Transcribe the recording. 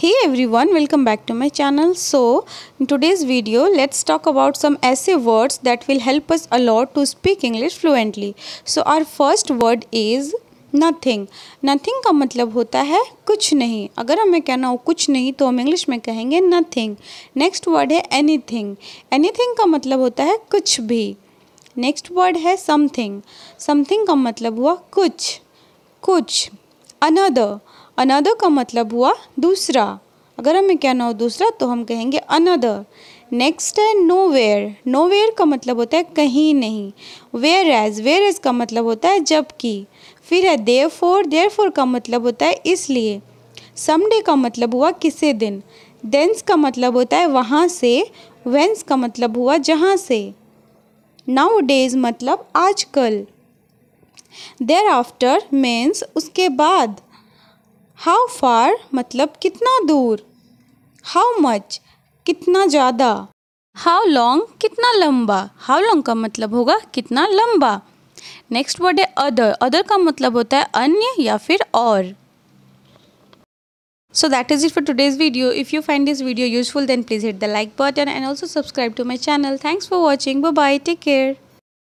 hey everyone welcome back to my channel so in today's video let's talk about some essay words that will help us a lot to speak english fluently so our first word is nothing nothing का मतलब होता है कुछ नहीं अगर हमें कहना हो कुछ नहीं तो हम इंग्लिश में कहेंगे नथिंग नेक्स्ट वर्ड है एनीथिंग एनीथिंग का मतलब होता है कुछ भी नेक्स्ट वर्ड है समथिंग समथिंग का मतलब हुआ कुछ कुछ अनदर अनदर का मतलब हुआ दूसरा अगर हमें कहना हो दूसरा तो हम कहेंगे अनदर नेक्स्ट है नो वेयर नो वेयर का मतलब होता है कहीं नहीं वेयर एज वेयर एज का मतलब होता है जबकि फिर है देर फोर देर फोर का मतलब होता है इसलिए समडे का मतलब हुआ किसे दिन देंस का मतलब होता है वहाँ से वेंस का मतलब हुआ जहाँ से नाउ डेज मतलब आजकल देर आफ्टर मीन्स उसके बाद हाउ फार मतलब कितना दूर हाउ मच कितना ज़्यादा हाउ लॉन्ग कितना लंबा हाउ लॉन्ग का मतलब होगा कितना लंबा नेक्स्ट वर्ड है अदर अदर का मतलब होता है अन्य या फिर और so that is it for today's video if you find this video useful then please hit the like button and also subscribe to my channel thanks for watching bo bye take care